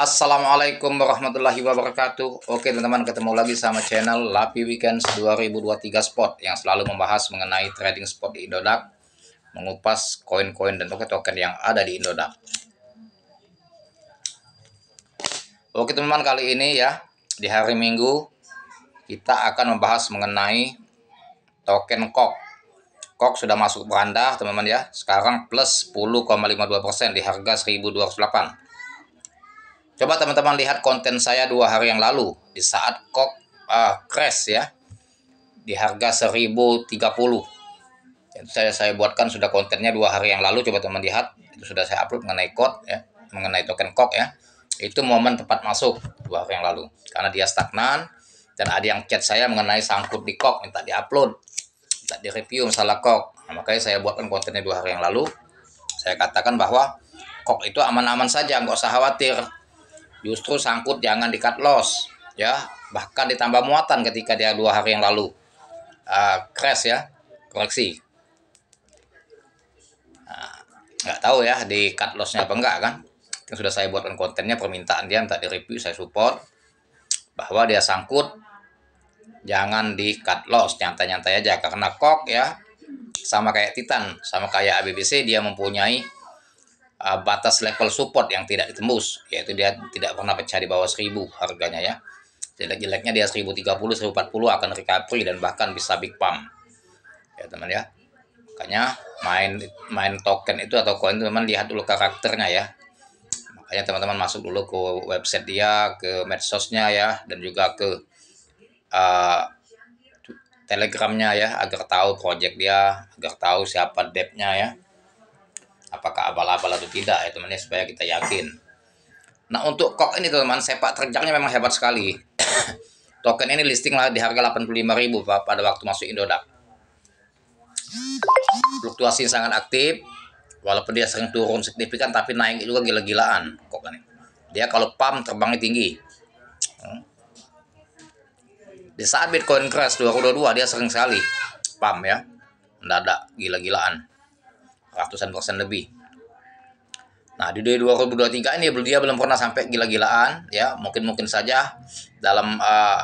Assalamualaikum warahmatullahi wabarakatuh Oke teman-teman ketemu lagi sama channel Lapi Weekends 2023 Spot Yang selalu membahas mengenai trading spot di Indodax Mengupas koin-koin dan token-token yang ada di Indodax Oke teman-teman kali ini ya Di hari Minggu Kita akan membahas mengenai Token KOK KOK sudah masuk berandah teman-teman ya Sekarang plus 10,52% di harga 1208 Coba teman-teman lihat konten saya dua hari yang lalu di saat kok uh, crash ya di harga 1030. Itu saya saya buatkan sudah kontennya dua hari yang lalu. Coba teman lihat itu sudah saya upload mengenai kok ya, mengenai token kok ya. Itu momen tepat masuk dua hari yang lalu karena dia stagnan dan ada yang chat saya mengenai sangkut di kok minta diupload, minta di review masalah kok. Nah, makanya saya buatkan kontennya dua hari yang lalu. Saya katakan bahwa kok itu aman-aman saja, nggak usah khawatir justru sangkut jangan di cut loss ya bahkan ditambah muatan ketika dia dua hari yang lalu uh, crash ya koreksi ah, nggak nah, tahu ya di cut lossnya apa enggak kan yang sudah saya buatkan kontennya permintaan dia minta di review saya support bahwa dia sangkut jangan di cut loss nyantai-nyantai aja karena kok ya sama kayak Titan sama kayak ABBC dia mempunyai uh, batas level support yang tidak ditembus yaitu dia tidak pernah pecah di bawah 1000 harganya ya jelek-jeleknya dia 1030 1040 akan recovery dan bahkan bisa big pump ya teman ya makanya main main token itu atau koin itu teman lihat dulu karakternya ya makanya teman-teman masuk dulu ke website dia ke medsosnya ya dan juga ke uh, telegramnya ya agar tahu project dia agar tahu siapa depnya ya apakah abal-abal atau tidak ya teman-teman supaya kita yakin nah untuk kok ini teman-teman sepak terjangnya memang hebat sekali token ini listing lah di harga 85.000 Pak pada waktu masuk Indodax fluktuasi sangat aktif walaupun dia sering turun signifikan tapi naik juga gila-gilaan kok ini dia kalau pump terbangnya tinggi di saat Bitcoin crash 2022 dia sering sekali pump ya mendadak gila-gilaan ratusan persen lebih. Nah, di 2023 ini dia belum pernah sampai gila-gilaan ya. Mungkin-mungkin saja dalam uh,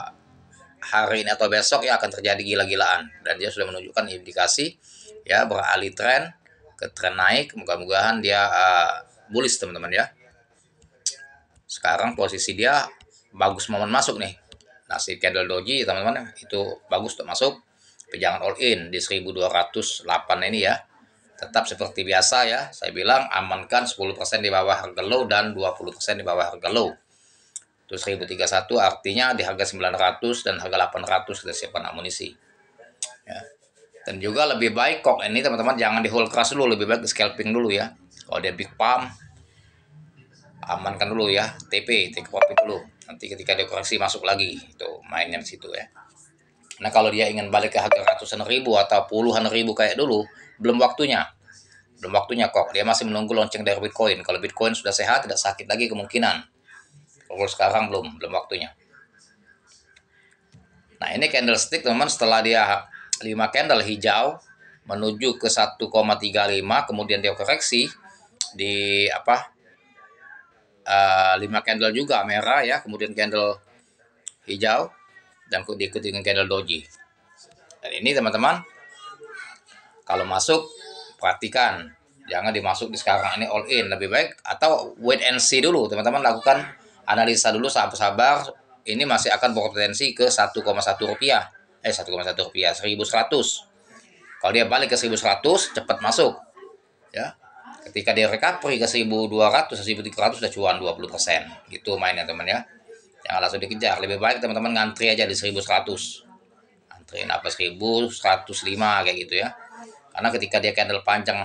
hari ini atau besok ya akan terjadi gila-gilaan dan dia sudah menunjukkan indikasi ya beralih tren ke tren naik. Mudah-mudahan dia uh, bullish teman-teman ya. Sekarang posisi dia bagus momen masuk nih. Nah, si candle doji teman-teman itu bagus untuk masuk. Tapi jangan all in di 1208 ini ya. Tetap seperti biasa ya, saya bilang amankan 10% di bawah harga low dan 20% di bawah harga low. Itu 1031 artinya di harga 900 dan harga 800 kita siapkan amunisi. Ya. Dan juga lebih baik kok ini teman-teman jangan di hold crash dulu, lebih baik di scalping dulu ya. Kalau dia big pump amankan dulu ya, TP, take profit dulu. Nanti ketika dia koreksi masuk lagi, itu mainnya di situ ya. Nah kalau dia ingin balik ke harga ratusan ribu atau puluhan ribu kayak dulu, belum waktunya. Belum waktunya kok. Dia masih menunggu lonceng dari Bitcoin. Kalau Bitcoin sudah sehat, tidak sakit lagi kemungkinan. Kalau sekarang belum, belum waktunya. Nah ini candlestick teman-teman setelah dia 5 candle hijau menuju ke 1,35 kemudian dia koreksi di apa uh, eh, 5 candle juga merah ya kemudian candle hijau dan diikuti dengan candle doji dan ini teman-teman kalau masuk perhatikan jangan dimasuk di sekarang ini all in lebih baik atau wait and see dulu teman-teman lakukan analisa dulu sabar-sabar ini masih akan berpotensi ke 1,1 rupiah eh 1,1 rupiah 1100 kalau dia balik ke 1100 cepat masuk ya ketika dia recovery ke 1200 1300 sudah cuan 20% gitu mainnya teman ya jangan ya, langsung dikejar lebih baik teman-teman ngantri aja di 1100 antriin apa 1105 kayak gitu ya karena ketika dia candle panjang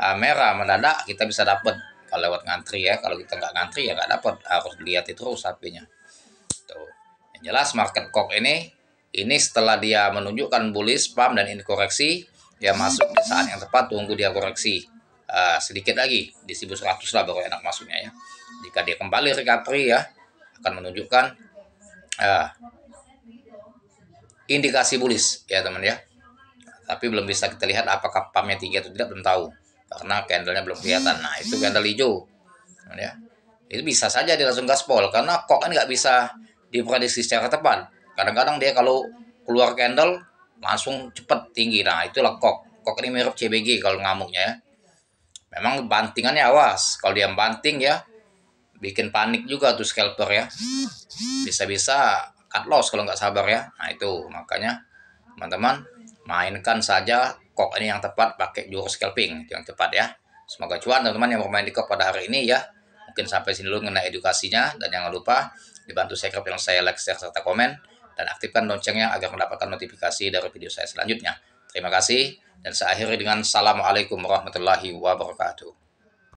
uh, merah mendadak kita bisa dapat kalau lewat ngantri ya kalau kita nggak ngantri ya nggak dapat harus dilihat itu terus apinya tuh yang jelas market kok ini ini setelah dia menunjukkan bullish pump dan ini koreksi dia masuk di saat yang tepat tunggu dia koreksi uh, sedikit lagi di 1100 lah baru enak masuknya ya jika dia kembali recovery ya akan menunjukkan uh, indikasi bullish ya teman ya tapi belum bisa kita lihat apakah pamnya tinggi atau tidak belum tahu karena candlenya belum kelihatan nah itu candle hijau ya itu bisa saja dia langsung gaspol karena kok kan nggak bisa diprediksi secara tepat kadang-kadang dia kalau keluar candle langsung cepet tinggi nah itulah kok kok ini mirip CBG kalau ngamuknya ya memang bantingannya awas kalau dia banting ya bikin panik juga tuh scalper ya bisa-bisa cut loss kalau nggak sabar ya nah itu makanya teman-teman mainkan saja kok ini yang tepat pakai jurus scalping yang tepat ya semoga cuan teman-teman yang bermain di kok pada hari ini ya mungkin sampai sini dulu mengenai edukasinya dan jangan lupa dibantu subscribe yang saya like share serta komen dan aktifkan loncengnya agar mendapatkan notifikasi dari video saya selanjutnya terima kasih dan saya akhiri dengan assalamualaikum warahmatullahi wabarakatuh